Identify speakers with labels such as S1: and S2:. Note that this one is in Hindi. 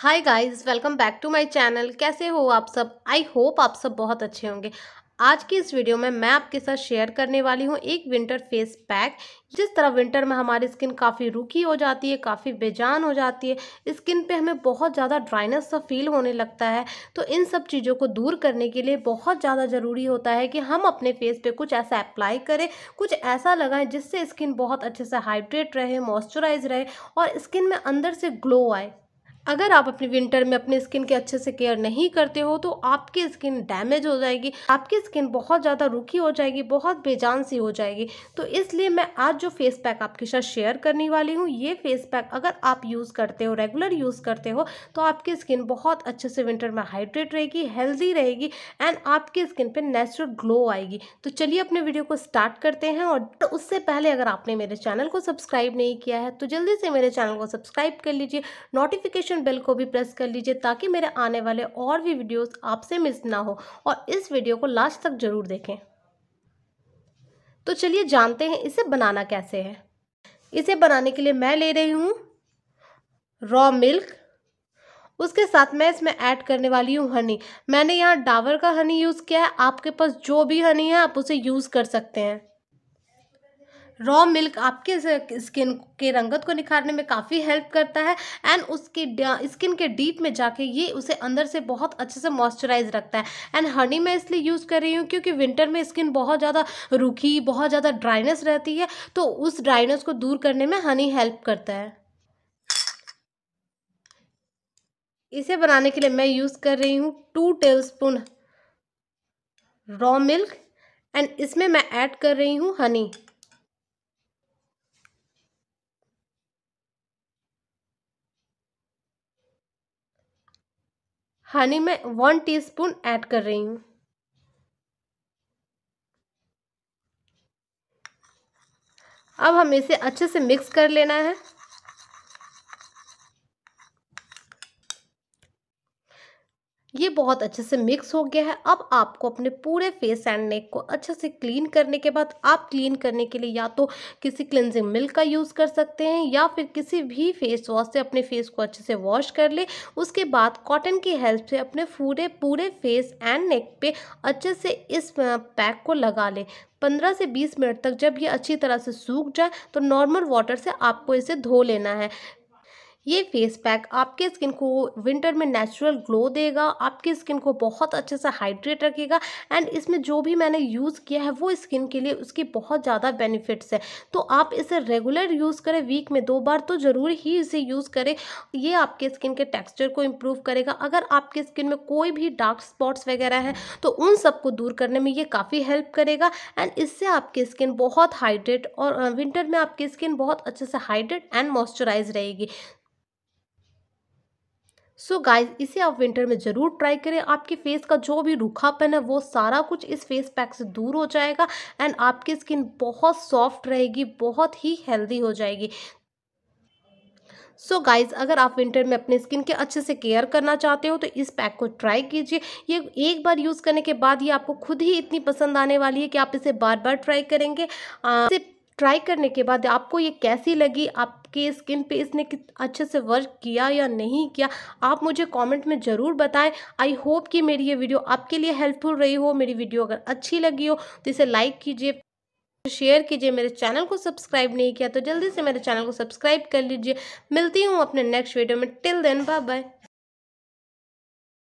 S1: hi guys welcome back to my channel कैसे हो आप सब आई होप आप सब बहुत अच्छे होंगे आज की इस वीडियो में मैं आपके साथ शेयर करने वाली हूँ एक विंटर फेस पैक जिस तरह विंटर में हमारी स्किन काफ़ी रूखी हो जाती है काफ़ी बेजान हो जाती है स्किन पे हमें बहुत ज़्यादा ड्राइनेस सा फील होने लगता है तो इन सब चीज़ों को दूर करने के लिए बहुत ज़्यादा ज़रूरी होता है कि हम अपने फेस पे कुछ ऐसा अप्लाई करें कुछ ऐसा लगाएं जिससे स्किन बहुत अच्छे से हाइड्रेट रहे मॉइस्चराइज रहे और स्किन में अंदर से ग्लो आए अगर आप अपने विंटर में अपने स्किन के अच्छे से केयर नहीं करते हो तो आपकी स्किन डैमेज हो जाएगी आपकी स्किन बहुत ज़्यादा रूखी हो जाएगी बहुत बेजान सी हो जाएगी तो इसलिए मैं आज जो फेस पैक आपके साथ शेयर करने वाली हूँ ये फेस पैक अगर आप यूज़ करते हो रेगुलर यूज़ करते हो तो आपकी स्किन बहुत अच्छे से विंटर में हाइड्रेट रहेगी हेल्दी रहेगी एंड आपकी स्किन पर नेचुरल ग्लो आएगी तो चलिए अपने वीडियो को स्टार्ट करते हैं और तो उससे पहले अगर आपने मेरे चैनल को सब्सक्राइब नहीं किया है तो जल्दी से मेरे चैनल को सब्सक्राइब कर लीजिए नोटिफिकेशन नोटिफिकेशन बेल को भी प्रेस कर लीजिए ताकि मेरे आने वाले और भी वीडियोस आपसे मिस ना हो और इस वीडियो को लास्ट तक ज़रूर देखें तो चलिए जानते हैं इसे बनाना कैसे है इसे बनाने के लिए मैं ले रही हूँ रॉ मिल्क उसके साथ मैं इसमें ऐड करने वाली हूँ हनी मैंने यहाँ डावर का हनी यूज़ किया है आपके पास जो भी हनी है आप उसे यूज़ कर सकते हैं रॉ मिल्क आपके स्किन के रंगत को निखारने में काफ़ी हेल्प करता है एंड उसके स्किन के डीप में जाके ये उसे अंदर से बहुत अच्छे से मॉइस्चराइज रखता है एंड हनी मैं इसलिए यूज़ कर रही हूँ क्योंकि विंटर में स्किन बहुत ज़्यादा रूखी बहुत ज़्यादा ड्राइनेस रहती है तो उस ड्राइनेस को दूर करने में हनी हेल्प करता है इसे बनाने के लिए मैं यूज़ कर रही हूँ two tablespoon raw milk and इसमें मैं ऐड कर रही हूँ हनी हनी मैं वन टीस्पून ऐड कर रही हूँ अब हमें इसे अच्छे से मिक्स कर लेना है ये बहुत अच्छे से मिक्स हो गया है अब आपको अपने पूरे फेस एंड नेक को अच्छे से क्लीन करने के बाद आप क्लीन करने के लिए या तो किसी क्लिनजिंग मिल्क का यूज़ कर सकते हैं या फिर किसी भी फेस वॉश से अपने फेस को अच्छे से वॉश कर ले उसके बाद कॉटन की हेल्प से अपने पूरे पूरे फेस एंड नेक पे अच्छे से इस पैक को लगा लें पंद्रह से बीस मिनट तक जब ये अच्छी तरह से सूख जाए तो नॉर्मल वाटर से आपको इसे धो लेना है ये फेस पैक आपके स्किन को विंटर में नेचुरल ग्लो देगा आपकी स्किन को बहुत अच्छे से हाइड्रेट रखेगा एंड इसमें जो भी मैंने यूज़ किया है वो स्किन के लिए उसकी बहुत ज़्यादा बेनिफिट्स है तो आप इसे रेगुलर यूज़ करें वीक में दो बार तो ज़रूर ही इसे यूज़ करें ये आपके स्किन के टेक्स्चर को इम्प्रूव करेगा अगर आपके स्किन में कोई भी डार्क स्पॉट्स वगैरह हैं तो उन सबको दूर करने में ये काफ़ी हेल्प करेगा एंड इससे आपकी स्किन बहुत हाइड्रेट और विंटर में आपकी स्किन बहुत अच्छे से हाइड्रेट एंड मॉइस्चराइज रहेगी सो so गाइस इसे आप विंटर में ज़रूर ट्राई करें आपके फेस का जो भी रूखापन है वो सारा कुछ इस फेस पैक से दूर हो जाएगा एंड आपकी स्किन बहुत सॉफ्ट रहेगी बहुत ही हेल्दी हो जाएगी सो so गाइज़ अगर आप विंटर में अपने स्किन के अच्छे से केयर करना चाहते हो तो इस पैक को ट्राई कीजिए ये एक बार यूज़ करने के बाद ये आपको खुद ही इतनी पसंद आने वाली है कि आप इसे बार बार ट्राई करेंगे आ, ट्राई करने के बाद आपको ये कैसी लगी आपके स्किन पे इसने कित अच्छे से वर्क किया या नहीं किया आप मुझे कमेंट में ज़रूर बताएं आई होप कि मेरी ये वीडियो आपके लिए हेल्पफुल रही हो मेरी वीडियो अगर अच्छी लगी हो तो इसे लाइक कीजिए शेयर कीजिए मेरे चैनल को सब्सक्राइब नहीं किया तो जल्दी से मेरे चैनल को सब्सक्राइब कर लीजिए मिलती हूँ अपने नेक्स्ट वीडियो में टिल देन बाय बाय